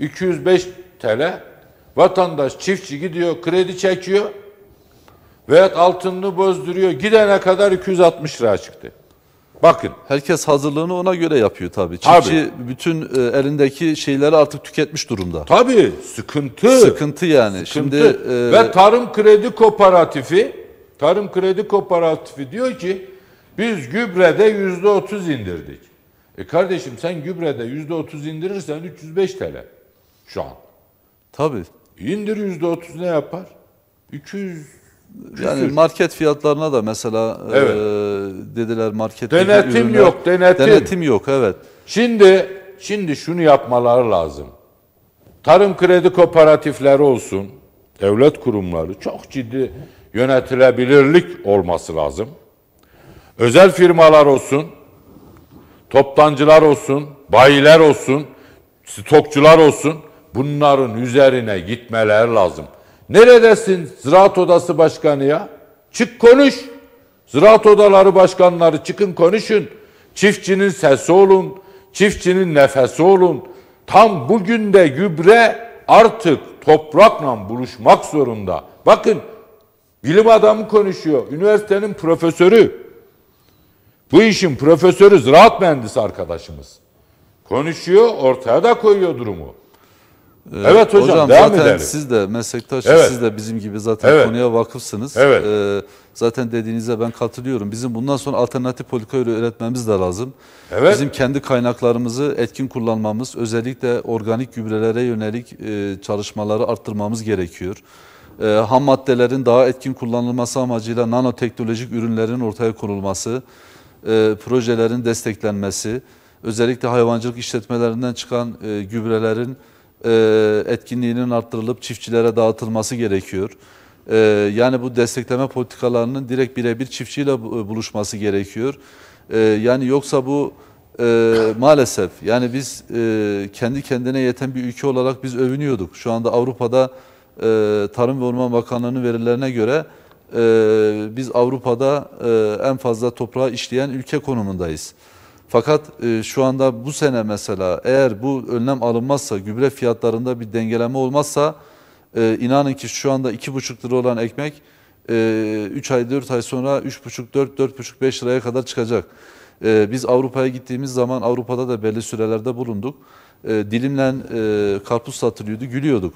205 TL vatandaş çiftçi gidiyor kredi çekiyor. Veyahut altınını bozduruyor. Gidene kadar 260 lira çıktı. Bakın. Herkes hazırlığını ona göre yapıyor tabii. Çiftçi tabii. bütün e, elindeki şeyleri artık tüketmiş durumda. Tabii sıkıntı. Sıkıntı yani. Sıkıntı. Şimdi e, ve Tarım Kredi Kooperatifi Tarım Kredi Kooperatifi diyor ki biz gübrede yüzde otuz indirdik. E kardeşim sen gübrede yüzde otuz indirirsen 305 TL şu an. Tabii. İndir yüzde otuz ne yapar? 200 yani market fiyatlarına da mesela e, evet. e, dediler market denetim ürünler, yok denetim. Denetim yok evet. Şimdi şimdi şunu yapmaları lazım. Tarım kredi kooperatifleri olsun, devlet kurumları çok ciddi yönetilebilirlik olması lazım. Özel firmalar olsun, toptancılar olsun, bayiler olsun, stokçular olsun bunların üzerine gitmeler lazım. Neredesin Ziraat Odası Başkanı ya? Çık konuş. Ziraat Odaları Başkanları çıkın konuşun. Çiftçinin sesi olun. Çiftçinin nefesi olun. Tam bugün de gübre artık toprakla buluşmak zorunda. Bakın bilim adamı konuşuyor. Üniversitenin profesörü. Bu işin profesörü ziraat mühendisi arkadaşımız. Konuşuyor, ortaya da koyuyor durumu. Ee, evet hocam, hocam devam zaten edelim. siz de meslektaş, evet. siz de bizim gibi zaten evet. konuya vakıfsınız. Evet. Ee, zaten dediğinize ben katılıyorum. Bizim bundan sonra alternatif politika üretmemiz de lazım. Evet. Bizim kendi kaynaklarımızı etkin kullanmamız, özellikle organik gübrelere yönelik e, çalışmaları arttırmamız gerekiyor. E, ham maddelerin daha etkin kullanılması amacıyla nanoteknolojik ürünlerin ortaya konulması, e, projelerin desteklenmesi, özellikle hayvancılık işletmelerinden çıkan e, gübrelerin e, etkinliğinin arttırılıp çiftçilere dağıtılması gerekiyor. E, yani bu destekleme politikalarının direkt birebir çiftçiyle e, buluşması gerekiyor. yani yoksa bu maalesef yani biz kendi kendine yeten bir ülke olarak biz övünüyorduk. Şu anda Avrupa'da Tarım ve Orman Bakanlığı'nın verilerine göre biz Avrupa'da en fazla toprağa işleyen ülke konumundayız. Fakat e, şu anda bu sene mesela eğer bu önlem alınmazsa, gübre fiyatlarında bir dengeleme olmazsa e, inanın ki şu anda 2,5 lira olan ekmek e, ay 4 ay sonra 3,5 4 4,5 5 liraya kadar çıkacak. E, biz Avrupa'ya gittiğimiz zaman Avrupa'da da belli sürelerde bulunduk. E, dilimle e, karpuz satılıyordu gülüyorduk.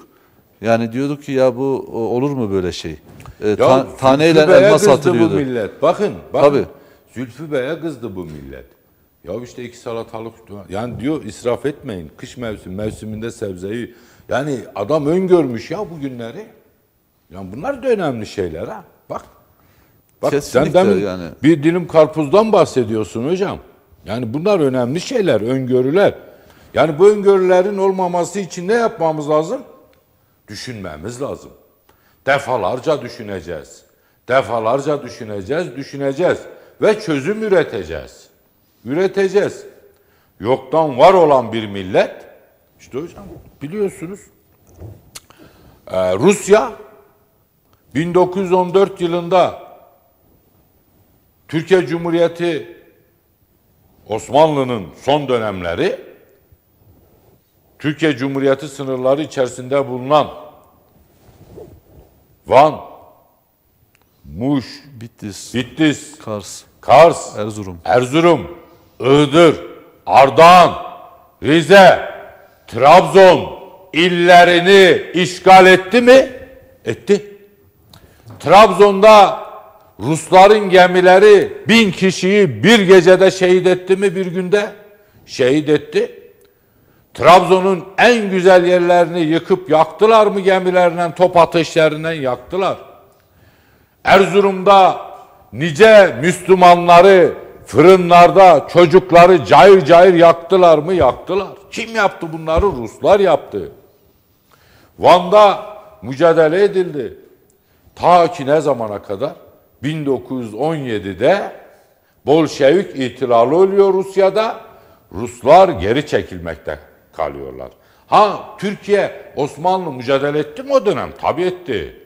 Yani diyorduk ki ya bu olur mu böyle şey? E, ya, ta, taneyle elma satılıyordu. Bu millet. Bakın, bakın. Tabii. Zülfü Bey'e kızdı bu millet. Ya işte iki salatalık. Yani diyor israf etmeyin. Kış mevsim mevsiminde sebzeyi. Yani adam öngörmüş ya bugünleri. Yani bunlar da önemli şeyler ha. Bak. Bak sen yani. bir dilim karpuzdan bahsediyorsun hocam. Yani bunlar önemli şeyler, öngörüler. Yani bu öngörülerin olmaması için ne yapmamız lazım? Düşünmemiz lazım. Defalarca düşüneceğiz. Defalarca düşüneceğiz, düşüneceğiz ve çözüm üreteceğiz. Üreteceğiz. Yoktan var olan bir millet. İşte hocam biliyorsunuz e, Rusya 1914 yılında Türkiye Cumhuriyeti Osmanlı'nın son dönemleri Türkiye Cumhuriyeti sınırları içerisinde bulunan Van, Muş, Bitlis, Bitlis Kars, Kars, Erzurum, Erzurum Iğdır, Ardahan, Rize, Trabzon illerini işgal etti mi? Etti. Trabzon'da Rusların gemileri bin kişiyi bir gecede şehit etti mi bir günde? Şehit etti. Trabzon'un en güzel yerlerini yıkıp yaktılar mı gemilerinden, top ateşlerinden yaktılar. Erzurum'da nice Müslümanları fırınlarda çocukları cayır cayır yaktılar mı? Yaktılar. Kim yaptı bunları? Ruslar yaptı. Van'da mücadele edildi. Ta ki ne zamana kadar? 1917'de Bolşevik ihtilali oluyor Rusya'da. Ruslar geri çekilmekte kalıyorlar. Ha Türkiye Osmanlı mücadele etti mi o dönem? Tabii etti.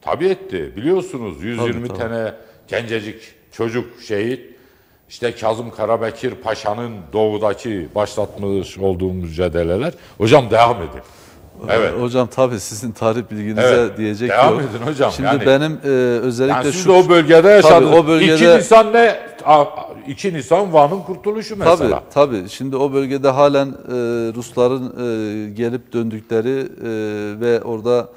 Tabii etti. Biliyorsunuz 120 tabii, tabii. tane gencecik çocuk şehit. İşte Kazım Karabekir Paşa'nın doğudaki başlatmış olduğumuz mücadeleler. Hocam devam edin. Evet. Hocam tabii sizin tarih bilginize evet. diyecek Devam yok. edin hocam. Şimdi yani, benim e, özellikle yani siz şu... o bölgede yaşadınız. Tabii, o bölgede... 2 Nisan ne? İki Nisan Van'ın kurtuluşu mesela. Tabii tabii. Şimdi o bölgede halen e, Rusların e, gelip döndükleri e, ve orada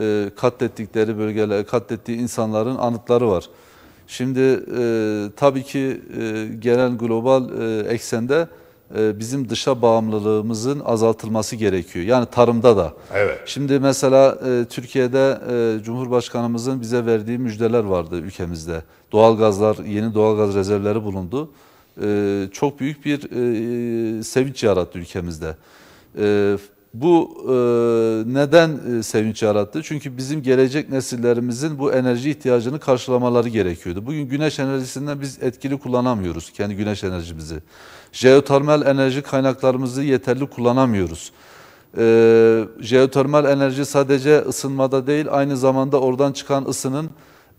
e, katlettikleri bölgeler, katlettiği insanların anıtları var. Şimdi e, tabii ki e, gelen global e, eksende e, bizim dışa bağımlılığımızın azaltılması gerekiyor. Yani tarımda da. Evet. Şimdi mesela e, Türkiye'de e, Cumhurbaşkanımızın bize verdiği müjdeler vardı ülkemizde. Doğalgazlar, yeni doğalgaz rezervleri bulundu. E, çok büyük bir e, e sevinç yarattı ülkemizde. E, bu e, neden e, sevinç yarattı? Çünkü bizim gelecek nesillerimizin bu enerji ihtiyacını karşılamaları gerekiyordu. Bugün güneş enerjisinden biz etkili kullanamıyoruz kendi güneş enerjimizi. Jeotermal enerji kaynaklarımızı yeterli kullanamıyoruz. E, jeotermal enerji sadece ısınmada değil aynı zamanda oradan çıkan ısının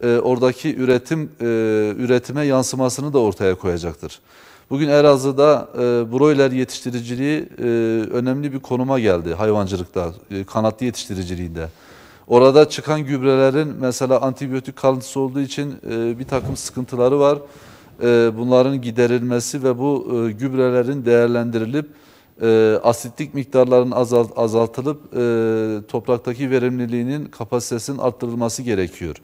e, oradaki üretim e, üretime yansımasını da ortaya koyacaktır. Bugün Erazı'da e, broiler yetiştiriciliği e, önemli bir konuma geldi hayvancılıkta, e, kanatlı yetiştiriciliğinde. Orada çıkan gübrelerin mesela antibiyotik kalıntısı olduğu için e, bir takım sıkıntıları var. E, bunların giderilmesi ve bu e, gübrelerin değerlendirilip e, asitlik miktarlarının azalt, azaltılıp e, topraktaki verimliliğinin kapasitesinin arttırılması gerekiyor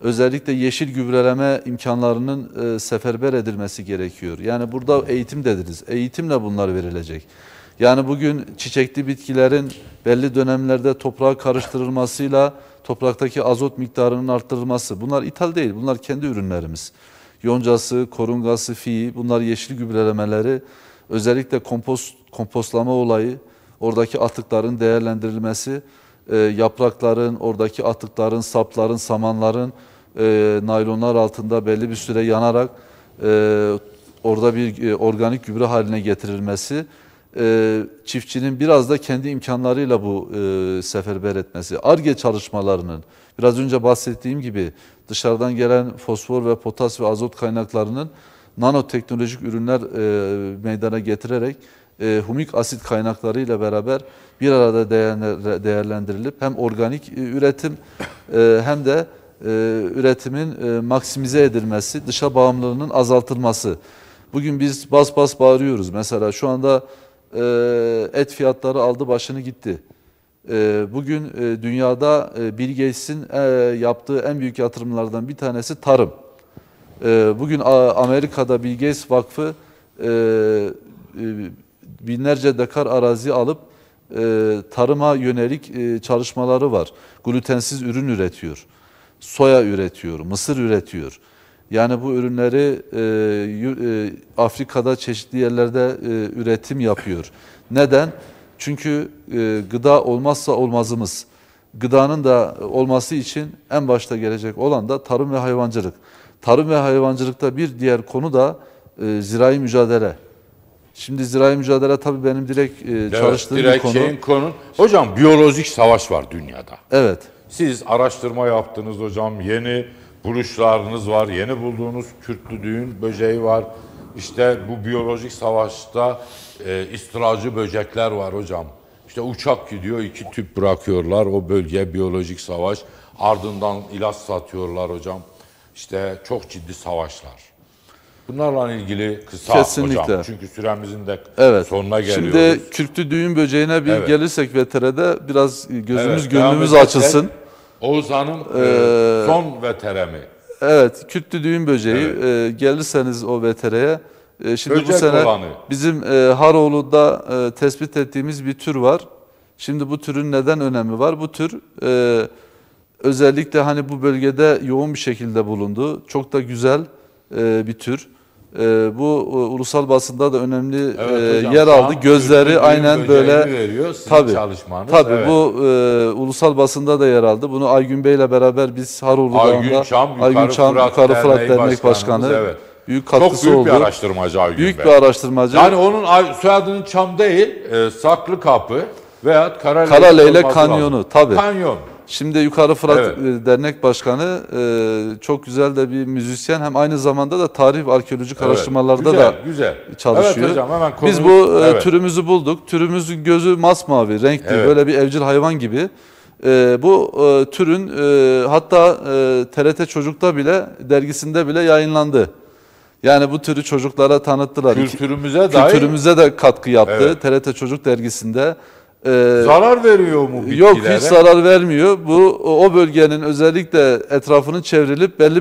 özellikle yeşil gübreleme imkanlarının e, seferber edilmesi gerekiyor. Yani burada eğitim dediniz. Eğitimle bunlar verilecek. Yani bugün çiçekli bitkilerin belli dönemlerde toprağa karıştırılmasıyla topraktaki azot miktarının arttırılması. Bunlar ithal değil. Bunlar kendi ürünlerimiz. Yoncası, korungası, fiyi bunlar yeşil gübrelemeleri özellikle kompost kompostlama olayı, oradaki atıkların değerlendirilmesi e, yaprakların, oradaki atıkların, sapların, samanların e, naylonlar altında belli bir süre yanarak e, orada bir e, organik gübre haline getirilmesi, e, çiftçinin biraz da kendi imkanlarıyla bu e, seferber etmesi, ARGE çalışmalarının, biraz önce bahsettiğim gibi dışarıdan gelen fosfor ve potas ve azot kaynaklarının nanoteknolojik ürünler e, meydana getirerek e, humik asit kaynaklarıyla beraber bir arada değerlendirilip hem organik e, üretim e, hem de e, üretimin e, maksimize edilmesi, dışa bağımlılığının azaltılması. Bugün biz bas bas bağırıyoruz. Mesela şu anda e, et fiyatları aldı başını gitti. E, bugün e, dünyada e, Bill Gates'in e, yaptığı en büyük yatırımlardan bir tanesi tarım. E, bugün a, Amerika'da Bill Gates Vakfı e, e, binlerce dekar arazi alıp e, tarıma yönelik e, çalışmaları var. Glutensiz ürün üretiyor, soya üretiyor, mısır üretiyor. Yani bu ürünleri e, e, Afrika'da çeşitli yerlerde e, üretim yapıyor. Neden? Çünkü e, gıda olmazsa olmazımız. Gıdanın da olması için en başta gelecek olan da tarım ve hayvancılık. Tarım ve hayvancılıkta bir diğer konu da e, zirai mücadele. Şimdi zirai mücadele tabii benim direkt e, evet, çalıştığım direkt bir konu. Şeyin konun. Hocam biyolojik savaş var dünyada. Evet. Siz araştırma yaptınız hocam. Yeni buluşlarınız var. Yeni bulduğunuz Kürtlü düğün böceği var. İşte bu biyolojik savaşta e, istiracı böcekler var hocam. İşte uçak gidiyor, iki tüp bırakıyorlar o bölge biyolojik savaş. Ardından ilaç satıyorlar hocam. İşte çok ciddi savaşlar. Bunlarla ilgili kısa Kesinlikle. hocam. Çünkü süremizin de evet. sonuna geliyoruz. Şimdi kürklü düğün böceğine bir evet. gelirsek veterede biraz gözümüz evet, gönlümüz açılsın. Oğuzhan'ın e, ee, son veteremi. Evet, kürklü düğün böceği. Evet. E, gelirseniz o vetereye. E, şimdi Böcek bu sene olanı. bizim e, Haroğlu'da e, tespit ettiğimiz bir tür var. Şimdi bu türün neden önemi var? Bu tür e, özellikle hani bu bölgede yoğun bir şekilde bulundu. Çok da güzel e, bir tür e, bu e, ulusal basında da önemli evet, e, hocam, yer aldı. Gözleri aynen böyle veriyor tabii, çalışmanız. Tabii evet. bu e, ulusal basında da yer aldı. Bunu Aygün Bey ile beraber biz Harulu Aygün Çam, Yukarı, Aygün Çam, Fırat, Yukarı Fırat Dernek Başkanı. Evet. Büyük katkısı Çok büyük oldu. bir araştırmacı Aygün Büyük Bey. bir araştırmacı. Yani onun soyadının Çam değil, e, Saklı Kapı veya Karaleyla, Karaleyla Kanyonu. Lazım. Tabii. Kanyon. Şimdi Yukarı Fırat evet. E, Dernek Başkanı e, çok güzel de bir müzisyen hem aynı zamanda da tarih arkeolojik evet. araştırmalarda güzel, da güzel. çalışıyor. Evet hocam hemen konuyu... Biz bu e, evet. türümüzü bulduk. Türümüzün gözü masmavi, renkli evet. böyle bir evcil hayvan gibi. E, bu e, türün e, hatta e, TRT Çocuk'ta bile dergisinde bile yayınlandı. Yani bu türü çocuklara tanıttılar. Kültürümüze, kültürümüze dair. Kültürümüze de katkı yaptı. Evet. TRT Çocuk dergisinde ee, zarar veriyor mu bitkilere? Yok hiç zarar vermiyor. Bu o bölgenin özellikle etrafının çevrilip belli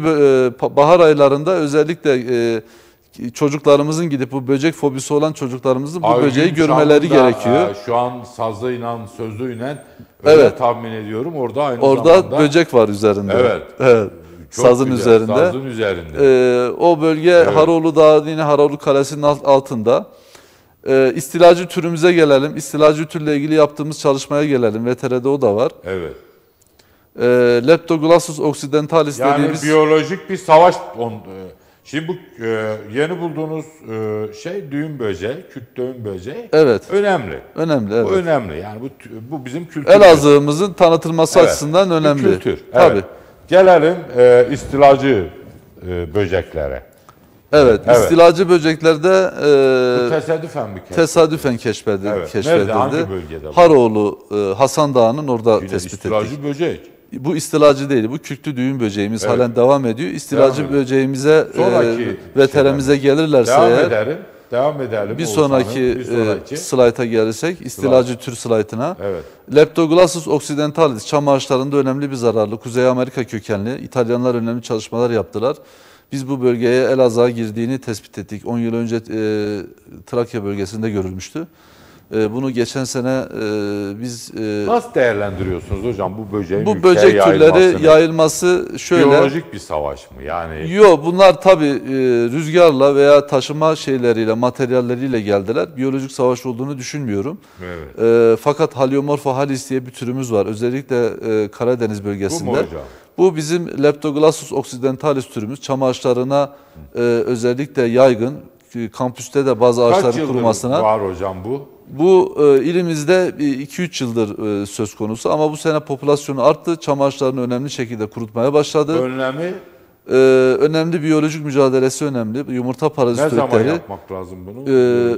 e, bahar aylarında özellikle e, çocuklarımızın gidip bu böcek fobisi olan çocuklarımızın bu Ay, böceği görmeleri Şam'da, gerekiyor. E, şu an sazıyla, sözüyle öyle evet. tahmin ediyorum. Orada aynı Orada zamanda... böcek var üzerinde. Evet. evet. Çok sazın güzel, üzerinde. Sazın üzerinde. Ee, o bölge evet. Haroğlu Dağı yine Haroğlu Kalesi'nin altında. E, istilacı türümüze gelelim. İstilacı türle ilgili yaptığımız çalışmaya gelelim. VTR'de o da var. Evet. E, Leptoglossus occidentalis yani dediğimiz... Yani biyolojik bir savaş... E, şimdi bu e, yeni bulduğunuz e, şey düğün böceği, küt düğün böceği. Evet. Önemli. Önemli, evet. Bu önemli. Yani bu bu bizim kültürümüz. Elazığ'ımızın tanıtılması evet. açısından önemli. Bir kültür. Evet. Gelelim e, istilacı e, böceklere. Evet, evet. istilacı böceklerde e, tesadüfen mi keşfedildi? Tesadüfen keşfedildi. Evet. keşfedildi. Nerede, hangi bölgede? Haroğlu e, Hasan Dağı'nın orada Yine tespit istilacı ettik. İstilacı böcek. Bu istilacı değil, bu küktü düğün böceğimiz evet. halen devam ediyor. İstilacı devam böceğimize e, Sonraki e, ve gelirlerse devam eğer... Ederim. Devam edelim. Bir sonraki, bir e, sonraki. slayta gelirsek, istilacı Slide. tür slaytına. Evet. Leptoglossus occidentalis çam ağaçlarında önemli bir zararlı. Kuzey Amerika kökenli. İtalyanlar önemli çalışmalar yaptılar. Biz bu bölgeye Elazığ'a girdiğini tespit ettik. 10 yıl önce e, Trakya bölgesinde görülmüştü. Ee, bunu geçen sene e, biz... E, Nasıl değerlendiriyorsunuz hocam bu böceğin Bu böcek türleri yayılması şöyle... Biyolojik bir savaş mı yani? Yok bunlar tabii e, rüzgarla veya taşıma şeyleriyle, materyalleriyle geldiler. Biyolojik savaş olduğunu düşünmüyorum. Evet. Fakat Haliomorpha halis diye bir türümüz var. Özellikle Karadeniz bölgesinde. Bu mu hocam? Bu bizim Leptoglossus occidentalis türümüz. Çam ağaçlarına özellikle yaygın. Kampüste de bazı Kaç ağaçların kurumasına. Kaç yıldır var hocam bu? Bu e, ilimizde 2-3 yıldır e, söz konusu ama bu sene popülasyonu arttı. Çam önemli şekilde kurutmaya başladı. Önlemi ee, önemli biyolojik mücadelesi önemli. Yumurta parazitleri. Ne zaman yapmak lazım bunu? Ee,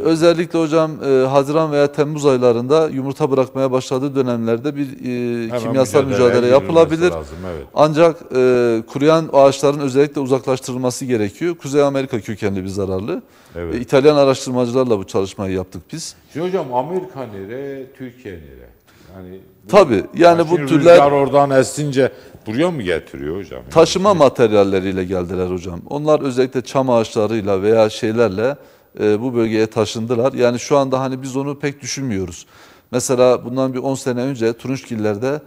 özellikle hocam e, Haziran veya Temmuz aylarında yumurta bırakmaya başladığı dönemlerde bir e, kimyasal mücadele, mücadele yapılabilir. Lazım, evet. Ancak e, kuruyan ağaçların özellikle uzaklaştırılması gerekiyor. Kuzey Amerika kökenli bir zararlı. Evet. E, İtalyan araştırmacılarla bu çalışmayı yaptık biz. Şimdi hocam Amerika nere, Türkiye nere? Hani bu, Tabii yani bu türler... oradan esince buraya mı getiriyor hocam? Taşıma yani? materyalleriyle geldiler hocam. Onlar özellikle çam ağaçlarıyla veya şeylerle e, bu bölgeye taşındılar. Yani şu anda hani biz onu pek düşünmüyoruz. Mesela bundan bir 10 sene önce Turunçgiller'de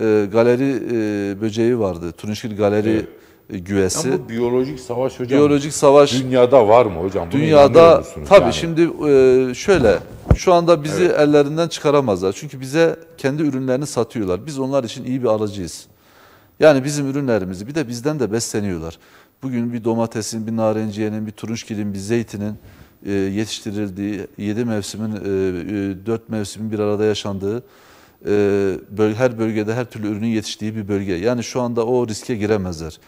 e, galeri e, böceği vardı. Turunçgil galeri evet e, güvesi. Ama bu biyolojik savaş hocam. Biyolojik savaş. Dünyada var mı hocam? dünyada tabii yani. şimdi e, şöyle şu anda bizi evet. ellerinden çıkaramazlar. Çünkü bize kendi ürünlerini satıyorlar. Biz onlar için iyi bir alıcıyız. Yani bizim ürünlerimizi bir de bizden de besleniyorlar. Bugün bir domatesin, bir narenciyenin, bir turunçgilin, bir zeytinin e, yetiştirildiği, yedi mevsimin, e, e, dört mevsimin bir arada yaşandığı, her bölgede her türlü ürünün yetiştiği bir bölge. Yani şu anda o riske giremezler.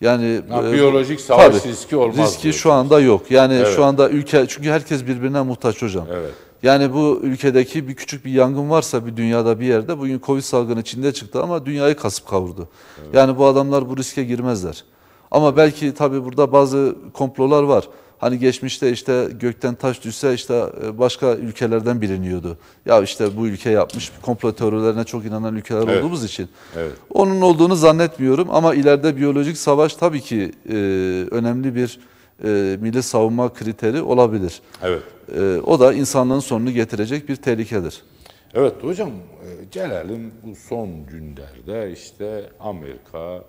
Yani ha, biyolojik savaş tabii, riski olmaz. Riski diyorsunuz. şu anda yok. Yani evet. şu anda ülke çünkü herkes birbirine muhtaç hocam. Evet. Yani bu ülkedeki bir küçük bir yangın varsa bir dünyada bir yerde bugün Covid salgını içinde çıktı ama dünyayı kasıp kavurdu. Evet. Yani bu adamlar bu riske girmezler. Ama belki tabii burada bazı komplolar var. Hani geçmişte işte gökten taş düşse işte e, başka ülkelerden biliniyordu. Ya işte bu ülke yapmış komplo teorilerine çok inanan ülkeler evet. olduğumuz için. Evet. Onun olduğunu zannetmiyorum ama ileride biyolojik savaş tabii ki e, önemli bir e, milli savunma kriteri olabilir. Evet. E, o da insanlığın sonunu getirecek bir tehlikedir. Evet hocam gelelim e, bu son günlerde işte Amerika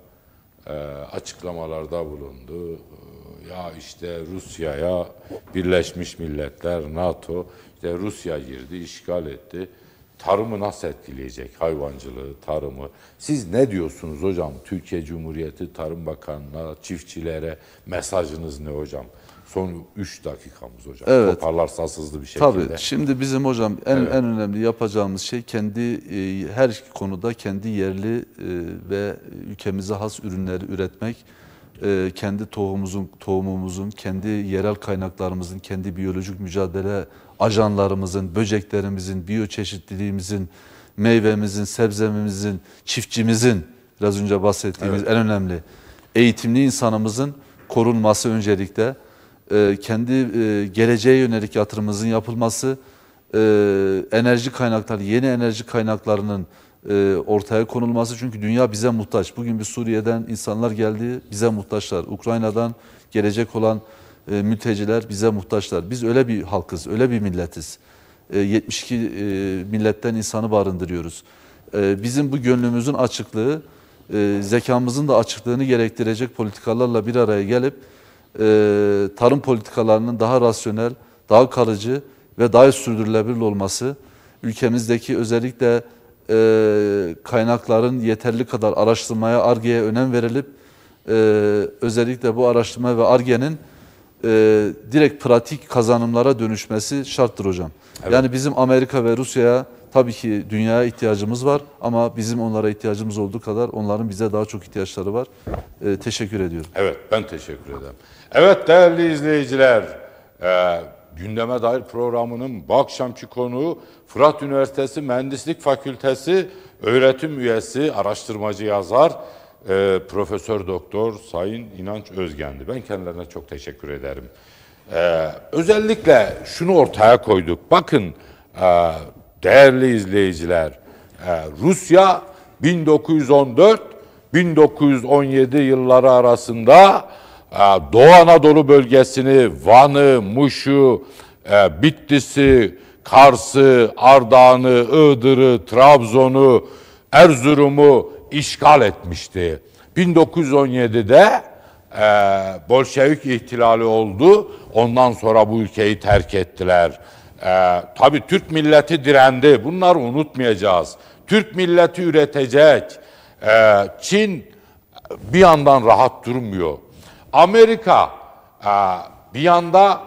e, açıklamalarda bulundu. E, ya işte Rusya'ya Birleşmiş Milletler, NATO işte Rusya girdi, işgal etti tarımı nasıl etkileyecek? Hayvancılığı, tarımı. Siz ne diyorsunuz hocam? Türkiye Cumhuriyeti Tarım Bakanlığı'na, çiftçilere mesajınız ne hocam? Son 3 dakikamız hocam. Evet. Toparlarsanız hızlı bir şekilde. Tabii. Şimdi bizim hocam en, evet. en önemli yapacağımız şey kendi e, her konuda kendi yerli e, ve ülkemize has ürünleri üretmek. E, kendi tohumumuzun, tohumumuzun, kendi yerel kaynaklarımızın, kendi biyolojik mücadele ajanlarımızın, böceklerimizin, biyoçeşitliliğimizin, meyvemizin, sebzemizin, çiftçimizin biraz önce bahsettiğimiz evet. en önemli eğitimli insanımızın korunması öncelikle e, kendi e, geleceğe yönelik yatırımımızın yapılması e, enerji kaynakları, yeni enerji kaynaklarının e, ortaya konulması çünkü dünya bize muhtaç. Bugün bir Suriye'den insanlar geldi bize muhtaçlar. Ukrayna'dan gelecek olan e, mülteciler bize muhtaçlar. Biz öyle bir halkız, öyle bir milletiz. E, 72 e, milletten insanı barındırıyoruz. E, bizim bu gönlümüzün açıklığı, e, zekamızın da açıklığını gerektirecek politikalarla bir araya gelip e, tarım politikalarının daha rasyonel, daha kalıcı ve daha sürdürülebilir olması, ülkemizdeki özellikle e, kaynakların yeterli kadar araştırmaya, ARGE'ye önem verilip e, özellikle bu araştırma ve ARGE'nin e, direkt pratik kazanımlara dönüşmesi şarttır hocam. Evet. Yani bizim Amerika ve Rusya'ya tabii ki dünyaya ihtiyacımız var ama bizim onlara ihtiyacımız olduğu kadar onların bize daha çok ihtiyaçları var. E, teşekkür ediyorum. Evet ben teşekkür ederim. Evet değerli izleyiciler e, gündeme dair programının bu akşamki konuğu Fırat Üniversitesi Mühendislik Fakültesi öğretim üyesi, araştırmacı yazar e, Profesör Doktor Sayın İnanç Özgen'di. Ben kendilerine çok teşekkür ederim. E, özellikle şunu ortaya koyduk. Bakın e, değerli izleyiciler, e, Rusya 1914-1917 yılları arasında e, Doğu Anadolu bölgesini, Van'ı, Muş'u, e, Bitlis'i, Kars'ı, Ardahan'ı, Iğdır'ı, Trabzon'u, Erzurum'u işgal etmişti. 1917'de e, Bolşevik ihtilali oldu. Ondan sonra bu ülkeyi terk ettiler. E, tabii Türk milleti direndi. Bunları unutmayacağız. Türk milleti üretecek. E, Çin bir yandan rahat durmuyor. Amerika e, bir yanda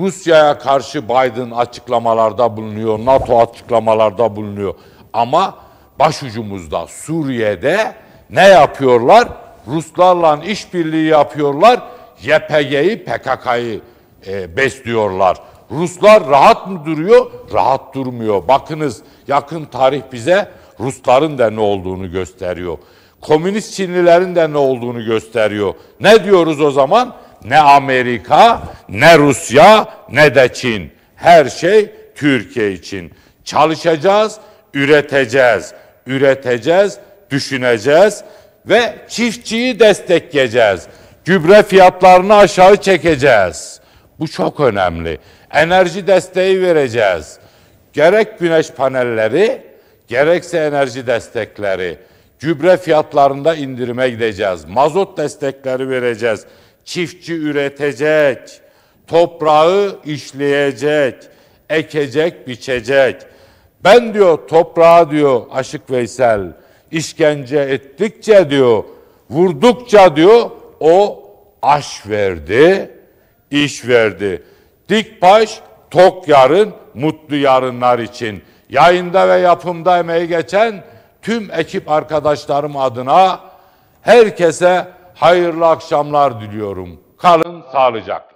Rusya'ya karşı Biden açıklamalarda bulunuyor, NATO açıklamalarda bulunuyor. Ama başucumuzda Suriye'de ne yapıyorlar? Ruslarla işbirliği yapıyorlar. YPG'yi, PKK'yı e, besliyorlar. Ruslar rahat mı duruyor? Rahat durmuyor. Bakınız yakın tarih bize Rusların da ne olduğunu gösteriyor. Komünist Çinlilerin de ne olduğunu gösteriyor. Ne diyoruz o zaman? Ne Amerika, ne Rusya, ne de Çin. Her şey Türkiye için. Çalışacağız, üreteceğiz üreteceğiz, düşüneceğiz ve çiftçiyi destekleyeceğiz. Gübre fiyatlarını aşağı çekeceğiz. Bu çok önemli. Enerji desteği vereceğiz. Gerek güneş panelleri, gerekse enerji destekleri, gübre fiyatlarında indirime gideceğiz. Mazot destekleri vereceğiz. Çiftçi üretecek, toprağı işleyecek, ekecek, biçecek. Ben diyor toprağa diyor Aşık Veysel işkence ettikçe diyor, vurdukça diyor o aş verdi, iş verdi. dik paş tok yarın mutlu yarınlar için yayında ve yapımda emeği geçen tüm ekip arkadaşlarım adına herkese hayırlı akşamlar diliyorum. Kalın sağlıcak.